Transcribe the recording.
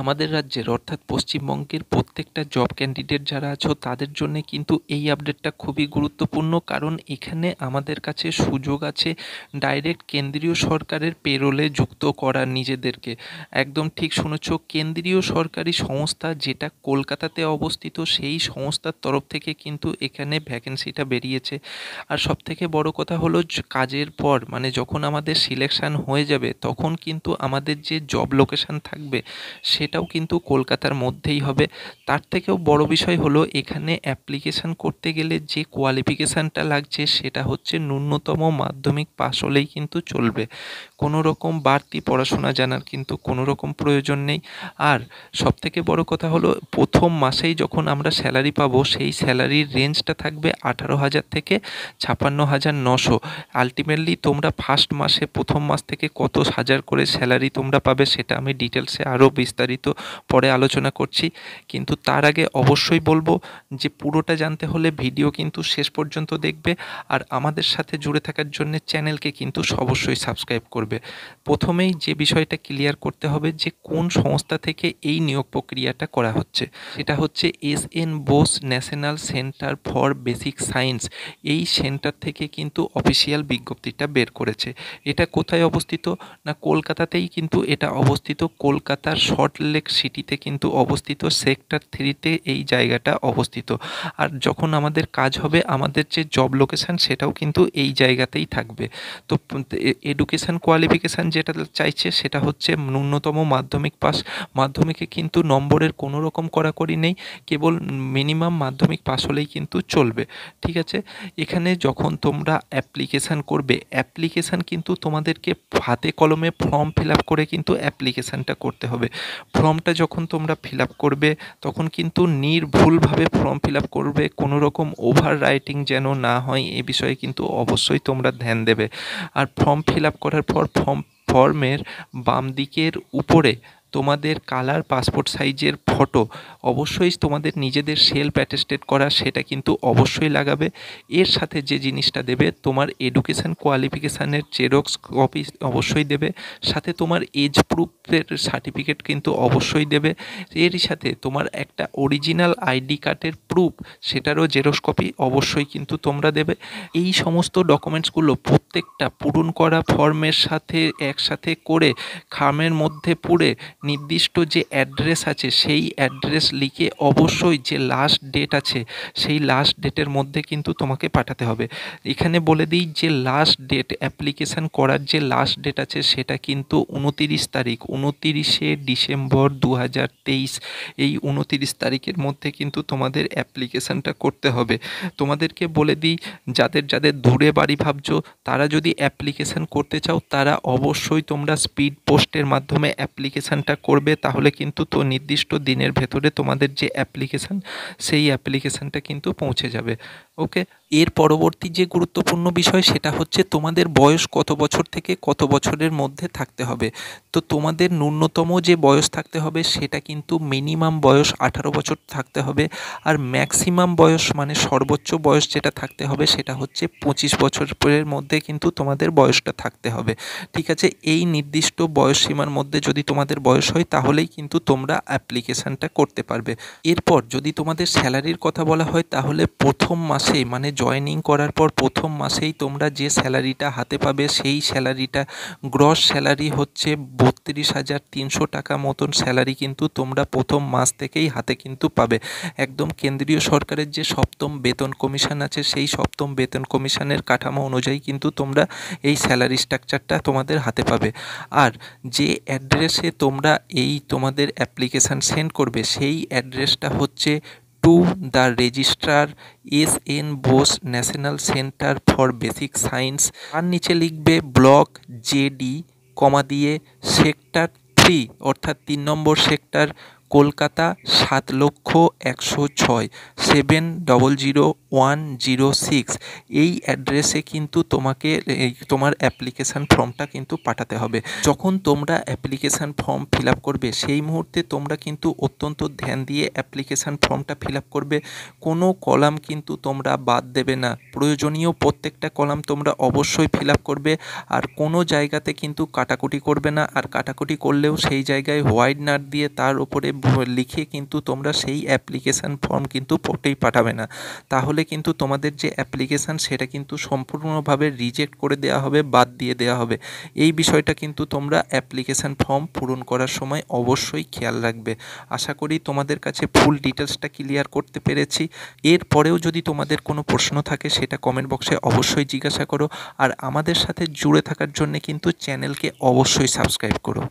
আমাদের রাজ্যের অর্থাৎ পশ্চিমবঙ্গের প্রত্যেকটা জব ক্যান্ডিডেট যারা আছো তাদের জন্য কিন্তু এই আপডেটটা খুবই গুরুত্বপূর্ণ কারণ এখানে আমাদের কাছে সুযোগ আছে ডাইরেক্ট কেন্দ্রীয় সরকারের পেরোলে যুক্ত করা নিজেদেরকে একদম ঠিক শুনেছ কেন্দ্রীয় সরকারি সংস্থা যেটা কলকাতাতে অবস্থিত সেই সংস্থার তরফ থেকে কিন্তু এখানে ভ্যাকেন্সিটা বেরিয়েছে আর সব থেকে বড় কথা হলো কাজের পর মানে যখন আমাদের সিলেকশান হয়ে যাবে তখন কিন্তু আমাদের যে জব লোকেশান থাকবে সে সেটাও কিন্তু কলকাতার মধ্যেই হবে তার থেকেও বড় বিষয় হলো এখানে অ্যাপ্লিকেশান করতে গেলে যে কোয়ালিফিকেশানটা লাগছে সেটা হচ্ছে ন্যূনতম মাধ্যমিক পাশ হলেই কিন্তু চলবে কোনো রকম বাড়তি পড়াশোনা জানার কিন্তু কোনো রকম প্রয়োজন নেই আর সব থেকে বড় কথা হলো প্রথম মাসেই যখন আমরা স্যালারি পাবো সেই স্যালারির রেঞ্জটা থাকবে আঠারো হাজার থেকে ছাপান্ন হাজার নশো আলটিমেটলি তোমরা ফার্স্ট মাসে প্রথম মাস থেকে কত হাজার করে স্যালারি তোমরা পাবে সেটা আমি ডিটেলসে আরও বিস্তারিত বিস্তারিত পরে আলোচনা করছি কিন্তু তার আগে অবশ্যই বলবো যে পুরোটা জানতে হলে ভিডিও কিন্তু শেষ পর্যন্ত দেখবে আর আমাদের সাথে জুড়ে থাকার জন্য চ্যানেলকে কিন্তু অবশ্যই সাবস্ক্রাইব করবে প্রথমেই যে বিষয়টা ক্লিয়ার করতে হবে যে কোন সংস্থা থেকে এই নিয়োগ প্রক্রিয়াটা করা হচ্ছে এটা হচ্ছে S N Bose National Centre for Basic Science এই সেন্টার থেকে কিন্তু অফিসিয়াল বিজ্ঞপ্তিটা বের করেছে এটা কোথায় অবস্থিত না কলকাতাতেই কিন্তু এটা অবস্থিত কলকাতার শর্ট সল্টলেক সিটিতে কিন্তু অবস্থিত সেক্টর থ্রিতে এই জায়গাটা অবস্থিত আর যখন আমাদের কাজ হবে আমাদের যে জব লোকেশান সেটাও কিন্তু এই জায়গাতেই থাকবে তো এডুকেশান কোয়ালিফিকেশান যেটা চাইছে সেটা হচ্ছে ন্যূনতম মাধ্যমিক পাস মাধ্যমিকে কিন্তু নম্বরের কোনো রকম কড়াকড়ি নেই কেবল মিনিমাম মাধ্যমিক পাস হলেই কিন্তু চলবে ঠিক আছে এখানে যখন তোমরা অ্যাপ্লিকেশান করবে অ্যাপ্লিকেশান কিন্তু তোমাদেরকে হাতে কলমে ফর্ম ফিল আপ করে কিন্তু অ্যাপ্লিকেশানটা করতে হবে ফর্মটা যখন তোমরা ফিল আপ করবে তখন কিন্তু নির্ভুলভাবে ফর্ম ফিল আপ করবে কোনো রকম ওভার রাইটিং যেন না হয় এ বিষয়ে কিন্তু অবশ্যই তোমরা ধ্যান দেবে আর ফর্ম ফিল আপ করার পর ফর্ম ফর্মের বাম দিকের উপরে তোমাদের কালার পাসপোর্ট সাইজের ফটো অবশ্যই তোমাদের নিজেদের সেলফ অ্যাটেস্টেড করা সেটা কিন্তু অবশ্যই লাগাবে এর সাথে যে জিনিসটা দেবে তোমার এডুকেশান কোয়ালিফিকেশানের জেরক্স কপি অবশ্যই দেবে সাথে তোমার এজ প্রুফের সার্টিফিকেট কিন্তু অবশ্যই দেবে এরই সাথে তোমার একটা অরিজিনাল আইডি কার্ডের প্রুফ সেটারও জেরক্স কপি অবশ্যই কিন্তু তোমরা দেবে এই সমস্ত ডকুমেন্টসগুলো প্রত্যেকটা পূরণ করা ফর্মের সাথে একসাথে করে খামের মধ্যে পুড়ে নির্দিষ্ট যে অ্যাড্রেস আছে সেই অ্যাড্রেস লিখে অবশ্যই যে লাস্ট ডেট আছে সেই লাস্ট ডেটের মধ্যে কিন্তু তোমাকে পাঠাতে হবে এখানে বলে দিই যে লাস্ট ডেট অ্যাপ্লিকেশান করার যে লাস্ট ডেট আছে সেটা কিন্তু উনতিরিশ তারিখ উনতিরিশে ডিসেম্বর দু এই উনতিরিশ তারিখের মধ্যে কিন্তু তোমাদের অ্যাপ্লিকেশানটা করতে হবে তোমাদেরকে বলে দিই যাদের যাদের দূরে বাড়ি ভাবছো তারা যদি অ্যাপ্লিকেশান করতে চাও তারা অবশ্যই তোমরা স্পিড পোস্টের মাধ্যমে অ্যাপ্লিকেশান অ্যাপ্লিকেশানটা করবে তাহলে কিন্তু তো নির্দিষ্ট দিনের ভেতরে তোমাদের যে অ্যাপ্লিকেশান সেই অ্যাপ্লিকেশানটা কিন্তু পৌঁছে যাবে ওকে এর পরবর্তী যে গুরুত্বপূর্ণ বিষয় সেটা হচ্ছে তোমাদের বয়স কত বছর থেকে কত বছরের মধ্যে থাকতে হবে তো তোমাদের ন্যূনতম যে বয়স থাকতে হবে সেটা কিন্তু মিনিমাম বয়স আঠারো বছর থাকতে হবে আর ম্যাক্সিমাম বয়স মানে সর্বোচ্চ বয়স যেটা থাকতে হবে সেটা হচ্ছে পঁচিশ বছরের মধ্যে কিন্তু তোমাদের বয়সটা থাকতে হবে ঠিক আছে এই নির্দিষ্ট বয়স সীমার মধ্যে যদি তোমাদের বয়স হয় তাহলেই কিন্তু তোমরা অ্যাপ্লিকেশানটা করতে পারবে এরপর যদি তোমাদের স্যালারির কথা বলা হয় তাহলে প্রথম মাস মাসে মানে জয়নিং করার পর প্রথম মাসেই তোমরা যে স্যালারিটা হাতে পাবে সেই স্যালারিটা গ্রস স্যালারি হচ্ছে বত্রিশ হাজার তিনশো টাকা মতন স্যালারি কিন্তু তোমরা প্রথম মাস থেকেই হাতে কিন্তু পাবে একদম কেন্দ্রীয় সরকারের যে সপ্তম বেতন কমিশন আছে সেই সপ্তম বেতন কমিশনের কাঠামো অনুযায়ী কিন্তু তোমরা এই স্যালারি স্ট্রাকচারটা তোমাদের হাতে পাবে আর যে অ্যাড্রেসে তোমরা এই তোমাদের অ্যাপ্লিকেশান সেন্ড করবে সেই অ্যাড্রেসটা হচ্ছে to the registrar S N Bose National Centre for Basic Science তার নিচে লিখবে ব্লক জেডি কমা দিয়ে সেক্টর থ্রি অর্থাৎ তিন নম্বর সেক্টর কলকাতা সাত লক্ষ একশো ছয় seven double zero one zero six এই অ্যাড্রেসে কিন্তু তোমাকে এই তোমার অ্যাপ্লিকেশান ফর্মটা কিন্তু পাঠাতে হবে যখন তোমরা অ্যাপ্লিকেশান ফর্ম ফিল আপ করবে সেই মুহূর্তে তোমরা কিন্তু অত্যন্ত ধ্যান দিয়ে অ্যাপ্লিকেশান ফর্মটা ফিল আপ করবে কোনো কলাম কিন্তু তোমরা বাদ দেবে না প্রয়োজনীয় প্রত্যেকটা কলাম তোমরা অবশ্যই ফিল আপ করবে আর কোনো জায়গাতে কিন্তু কাটাকুটি করবে না আর কাটাকুটি করলেও সেই জায়গায় হোয়াইট নাট দিয়ে তার উপরে লিখে কিন্তু তোমরা সেই অ্যাপ্লিকেশান ফর্ম কিন্তু পোর্টেই পাঠাবে না তাহলে কিন্তু তোমাদের যে অ্যাপ্লিকেশান সেটা কিন্তু সম্পূর্ণভাবে রিজেক্ট করে দেওয়া হবে বাদ দিয়ে দেওয়া হবে এই বিষয়টা কিন্তু তোমরা অ্যাপ্লিকেশান ফর্ম পূরণ করার সময় অবশ্যই খেয়াল রাখবে আশা করি তোমাদের কাছে ফুল ডিটেলসটা ক্লিয়ার করতে পেরেছি এরপরেও যদি তোমাদের কোনো প্রশ্ন থাকে সেটা কমেন্ট বক্সে অবশ্যই জিজ্ঞাসা করো আর আমাদের সাথে জুড়ে থাকার জন্য কিন্তু চ্যানেলকে অবশ্যই সাবস্ক্রাইব করো